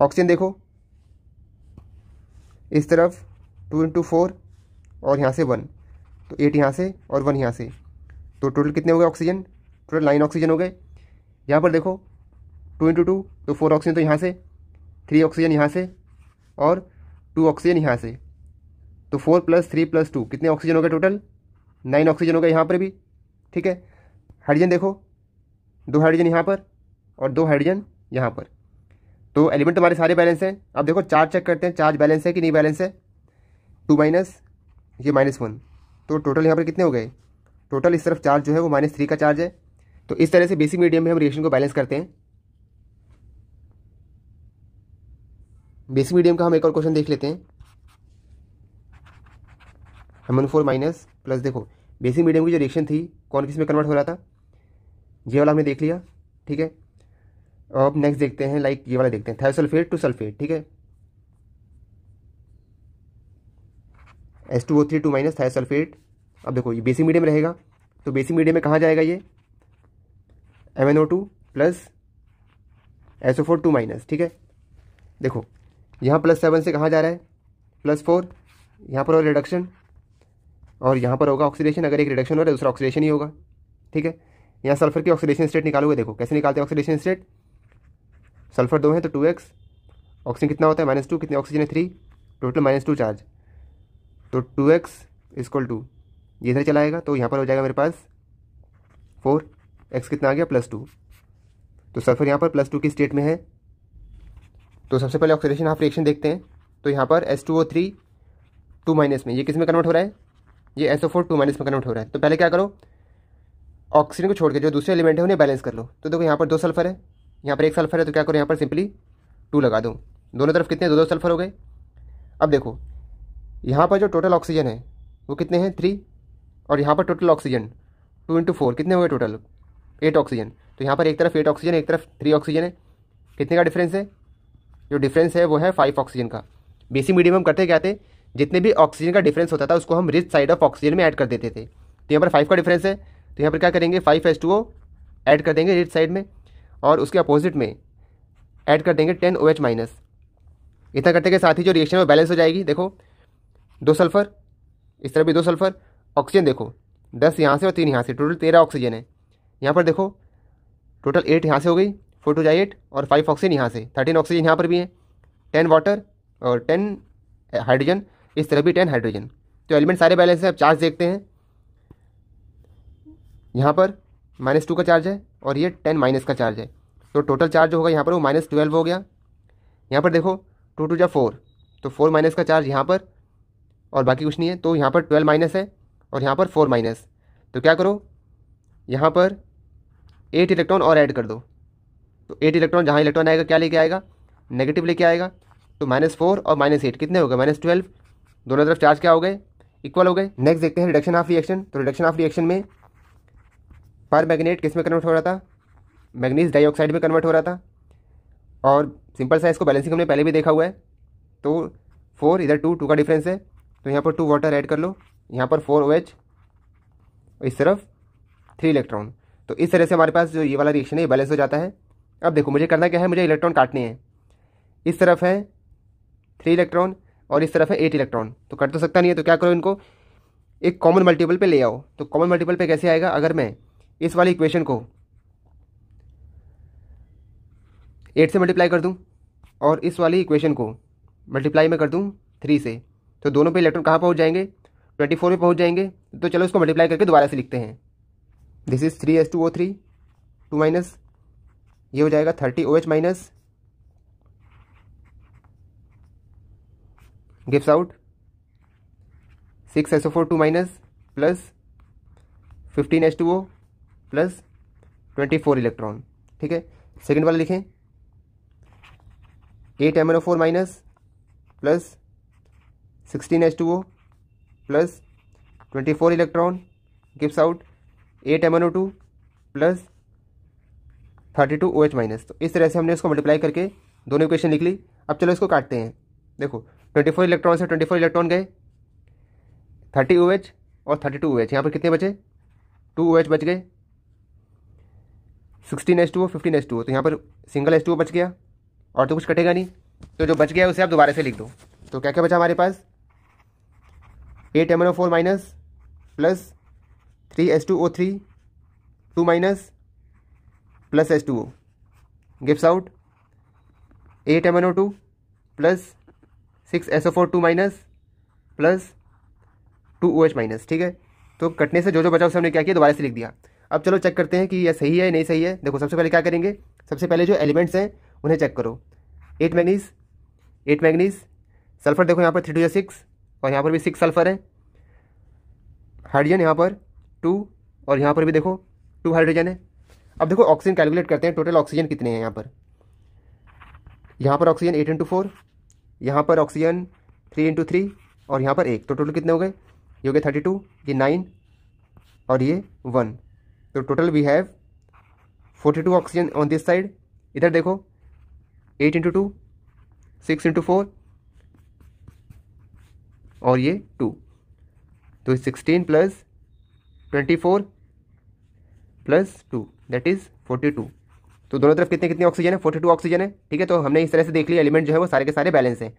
Speaker 1: ऑक्सीजन देखो इस तरफ टू इंटू फोर और यहाँ से वन तो एट यहाँ से और वन यहाँ से तो टोटल कितने हो गए ऑक्सीजन टोटल नाइन ऑक्सीजन हो गए यहाँ पर देखो टू इंटू टू तो फोर ऑक्सीजन तो यहाँ से थ्री ऑक्सीजन यहाँ से और टू ऑक्सीजन यहाँ से तो four plus three plus two कितने ऑक्सीजन हो गए टोटल नाइन ऑक्सीजन हो गए यहाँ पर भी ठीक है हाइड्रोजन देखो दो हाइड्रोजन यहाँ पर और दो हाइड्रोजन यहाँ पर तो एलिमेंट तुम्हारे सारे बैलेंस हैं अब देखो चार्ज चेक करते हैं चार्ज बैलेंस है कि नहीं बैलेंस है टू माइनस ये माइनस वन तो टोटल यहाँ पर कितने हो गए टोटल इस तरफ चार्ज जो है वो माइनस थ्री का चार्ज है तो इस तरह से बेसिक मीडियम में हम रिएक्शन को बैलेंस करते हैं बेसिक मीडियम का हम एक और क्वेश्चन देख लेते हैं हमन फोर माइनस प्लस देखो बेसिक मीडियम की जो रिएक्शन थी कौन किस में कन्वर्ट हो रहा था ये वाला हमने देख लिया ठीक है अब नेक्स्ट देखते हैं लाइक ये वाला देखते हैं थायोसल्फेट टू सल्फेट ठीक है S two O three two minus thiosulphate अब देखो ये बेसिक मीडियम रहेगा तो बेसिक मीडियम में कहाँ जाएगा ये M N O two plus S O four two minus ठीक है देखो यहाँ प्लस सेवन से कहाँ जा रहा है प्लस फोर यहाँ पर होगा रिडक्शन और यहाँ पर होगा ऑक्सीडेशन अगर एक रिडक्शन हो रहा है दूसरा ऑक्सीडेशन ही होगा ठीक है यहाँ सल्फर की ऑक्सीडेशन स्टेट निकालोगे देखो कैसे निकालते हैं ऑक्सीडेशन स्टेट सल्फर दो हैं तो टू एक्स ऑक्सीजन कितना होता है माइनस टू कितने ऑक्सीजन है three total minus two charge तो टू एक्स इजक्वल टू ये इधर चलाएगा तो यहाँ पर हो जाएगा मेरे पास फोर एक्स कितना आ गया प्लस टू तो सल्फर यहाँ पर प्लस टू की स्टेट में है तो सबसे पहले ऑक्सीडेशन हाफ रिएक्शन देखते हैं तो यहाँ पर S two O three two minus में ये किस में कन्वर्ट हो रहा है ये S O four two minus में कन्वर्ट हो रहा है तो पहले क्या करो ऑक्सीजन को छोड़ के जो दूसरे एलिमेंट है उन्हें बैलेंस कर लो तो देखो यहाँ पर दो सल्फर है यहाँ पर एक सल्फर है तो क्या करो यहाँ पर सिंपली टू लगा दूँ दोनों तरफ कितने दो दो सल्फर हो गए अब देखो यहाँ पर जो टोटल ऑक्सीजन है वो कितने हैं थ्री और यहाँ पर total oxygen two into four कितने हुए टोटल एट ऑक्सीजन तो यहाँ पर एक तरफ एट ऑक्सीजन एक तरफ थ्री ऑक्सीजन है कितने का डिफरेंस है जो डिफरेंस है वो है फाइव ऑक्सीजन का बेसिक मीडियम हम करते क्या थे जितने भी ऑक्सीजन का डिफरेंस होता था उसको हम रिच साइड ऑफ ऑक्सीजन में ऐड कर देते थे तो यहाँ पर फाइव का डिफरेंस है तो यहाँ पर क्या करेंगे five S two O add कर देंगे रेड साइड में और उसके अपोजिट में ऐड कर देंगे टेन ओ एच माइनस इतना करते के साथ ही जो रिएक्शन है बैलेंस हो जाएगी देखो दो सल्फर इस तरह भी दो सल्फर ऑक्सीजन देखो दस यहाँ से और तीन यहाँ से टोटल तेरह ऑक्सीजन है यहाँ पर देखो टोटल एट यहाँ से हो गई फोर टू जाए एट और फाइव ऑक्सीजन यहाँ से थर्टीन ऑक्सीजन यहाँ पर भी है टेन वाटर और टेन हाइड्रोजन इस तरह भी टेन हाइड्रोजन तो एलिमेंट सारे बैलेंस हैं अब चार्ज देखते हैं यहाँ पर माइनस टू का चार्ज है और ये टेन माइनस का चार्ज है तो टोटल चार्ज होगा यहाँ पर वो माइनस ट्वेल्व हो गया यहाँ पर देखो टू टू जा फोर तो फोर माइनस का चार्ज यहाँ पर और बाकी कुछ नहीं है तो यहाँ पर ट्वेल्व माइनस है और यहाँ पर फोर माइनस तो क्या करो यहाँ पर एट इलेक्ट्रॉन और ऐड कर दो तो एट इलेक्ट्रॉन जहाँ इलेक्ट्रॉन आएगा क्या लेके आएगा नेगेटिव लेके आएगा तो माइनस फोर और माइनस एट कितने हो गए माइनस ट्वेल्व दोनों तरफ चार्ज क्या हो गए इक्वल हो गए नेक्स्ट देखते हैं रिडक्शन ऑफ रिएक्शन तो रिडक्शन ऑफ रिएक्शन में पर मैग्नेट किस में कन्वर्ट हो रहा था मैग्नीज डाइऑक्साइड में कन्वर्ट हो रहा था और सिंपल साइज को बैलेंसिंग हमने पहले भी देखा हुआ है तो फोर इधर टू टू का डिफरेंस है तो यहाँ पर टू वाटर ऐड कर लो यहाँ पर फोर ओ एच इस तरफ थ्री इलेक्ट्रॉन तो इस तरह से हमारे पास जो ये वाला रिएक्शन है ये बैलेंस हो जाता है अब देखो मुझे करना क्या है मुझे इलेक्ट्रॉन काटने हैं इस तरफ है थ्री इलेक्ट्रॉन और इस तरफ है एट इलेक्ट्रॉन तो कट तो सकता नहीं है तो क्या करो इनको एक कॉमन मल्टीपल पे ले आओ तो कॉमन मल्टीपल पे कैसे आएगा अगर मैं इस वाली इक्वेशन को एट से मल्टीप्लाई कर दूं और इस वाली इक्वेशन को मल्टीप्लाई में कर दूं थ्री से तो दोनों पे इलेक्ट्रॉन कहाँ पहुँच जाएंगे ट्वेंटी फोर में पहुँच जाएंगे तो चलो इसको मल्टीप्लाई करके दोबारा से लिखते हैं this is three S two O three two minus ये हो जाएगा thirty O H minus gives out six S O four two minus plus fifteen H two O plus twenty four electron ठीक है सेकेंड वाला लिखें eight M N O four minus plus sixteen H two O plus twenty four electron gives out eight M N O two plus thirty two O H minus तो इस तरह से हमने इसको मल्टीप्लाई करके दोनों इक्वेशन लिख ली अब चलो इसको काटते हैं देखो ट्वेंटी फोर इलेक्ट्रॉन से ट्वेंटी फोर इलेक्ट्रॉन गए थर्टी ओ एच और थर्टी टू ओ एच यहाँ पर कितने बचे टू ओ एच बच गए sixteen S two O fifteen S two O तो यहाँ पर सिंगल एस टू ओ बच गया और तो कुछ कटेगा नहीं तो जो बच गया उसे आप दोबारा से लिख दो तो क्या क्या बचा हमारे पास eight M N O four minus plus three S two O three two minus plus S two O gives out eight M N O two plus six S O four two minus plus two O H minus ठीक है तो कटने से जो जो बचा उसे हमने क्या किया दोबारा से लिख दिया अब चलो चेक करते हैं कि यह सही है नहीं सही है देखो सबसे पहले क्या करेंगे सबसे पहले जो एलिमेंट्स हैं उन्हें चेक करो eight manganese eight manganese sulphur देखो यहाँ पर थ्री टू या सिक्स और यहाँ पर भी सिक्स सल्फर है हाइड्रोजन यहाँ पर टू और यहाँ पर भी देखो टू हाइड्रोजन है अब देखो ऑक्सीजन कैलकुलेट करते हैं टोटल ऑक्सीजन कितने हैं यहाँ पर यहाँ पर ऑक्सीजन एट इंटू फोर यहाँ पर ऑक्सीजन थ्री इंटू थ्री और यहाँ पर एक तो टोटल कितने हो गए ये हो गए थर्टी टू ये नाइन और ये वन तो total we have forty two oxygen on this side इधर देखो eight into two six into four और ये टू तो sixteen plus twenty four plus two that is forty two तो दोनों तरफ कितने कितने ऑक्सीजन है फोर्टी टू ऑक्सीजन है ठीक है तो हमने इस तरह से देख लिया एलिमेंट जो है वो सारे के सारे बैलेंस हैं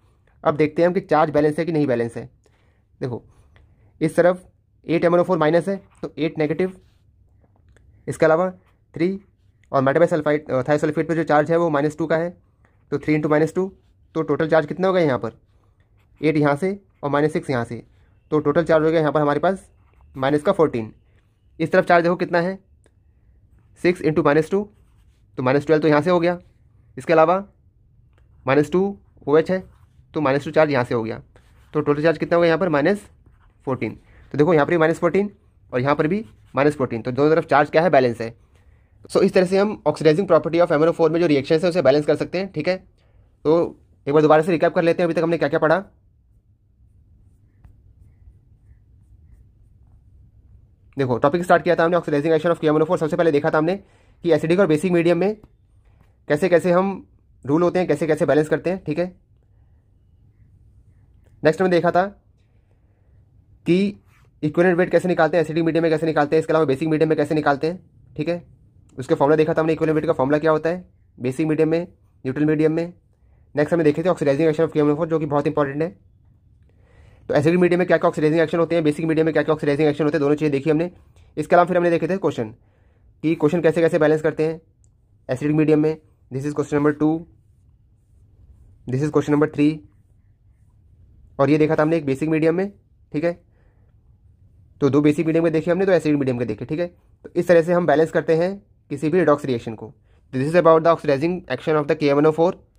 Speaker 1: अब देखते हैं हम कि चार्ज बैलेंस है कि नहीं बैलेंस है देखो इस तरफ एट एमनो फोर माइनस है तो एट नेगेटिव इसके अलावा थ्री और मेटाबाई सल्फाइड थायोसल्फेट पर जो चार्ज है वो माइनस टू का है तो थ्री इंटू माइनस टू तो टोटल चार्ज कितना हो गया यहाँ पर एट यहाँ से और माइनस सिक्स यहाँ से तो टोटल चार्ज हो गया यहाँ पर हमारे पास माइनस का फोर्टीन इस तरफ चार्ज देखो कितना है सिक्स इंटू माइनस टू तो माइनस ट्वेल्व तो यहाँ से हो गया इसके अलावा माइनस टू ओ एच है तो माइनस टू चार्ज यहाँ से हो गया तो टोटल चार्ज कितना हो गया यहाँ पर माइनस फोर्टीन तो देखो यहाँ पर माइनस फोर्टीन और यहाँ पर भी माइनस प्रोटीन तो दोनों तरफ चार्ज क्या है बैलेंस है सो so, इस तरह से हम ऑक्सीडाइजिंग प्रॉपर्टी ऑफ एमोनोफोर में जो रिएक्शन है उसे बैलेंस कर सकते हैं ठीक है तो एक बार दोबारा से रिकैप कर लेते हैं अभी तक हमने क्या क्या पढ़ा देखो टॉपिक स्टार्ट किया था हमने ऑक्सीडाइजिंग एक्शन ऑफ क्यूमोनोफोर सबसे पहले देखा था हमने कि एसिडिक और बेसिक मीडियम में कैसे कैसे हम रूल होते हैं कैसे कैसे बैलेंस करते हैं ठीक है नेक्स्ट में देखा था कि इक्विनेंट वेट कैसे निकालते हैं एसिडिक मीडियम में कैसे निकालते हैं इसके अलावा बेसिक मीडियम में कैसे निकालते हैं ठीक है उसके फॉर्मला देखा था हमने इक्विनेंट वेट का फॉर्मला क्या होता है बेसिक मीडियम में न्यूट्रल मीडियम में नेक्स्ट हमें देखे थे ऑक्सीडाइजिंग एक्शन ऑफ केमोफोर जो कि बहुत इंपॉर्टेंट है तो एसिडिक मीडियम में क्या क्या ऑक्सीडाइजिंग एक्शन होते हैं बेसिक मीडियम में क्या क्या ऑक्सीडाइजिंग एक्शन होते हैं दोनों चीज़ें देखी हमने इसके अलावा फिर हमने देखे थे क्वेश्चन कि क्वेश्चन कैसे कैसे बैलेंस करते हैं एसिडिक मीडियम में this is question number two this is question number three और ये देखा था हमने एक बेसिक मीडियम में ठीक है तो दो बेसिक मीडियम के देखे हमने तो एसिड मीडियम के देखे ठीक है तो इस तरह से हम बैलेंस करते हैं किसी भी रिडॉक्स रिएक्शन को this is about the oxidising action of the K one O four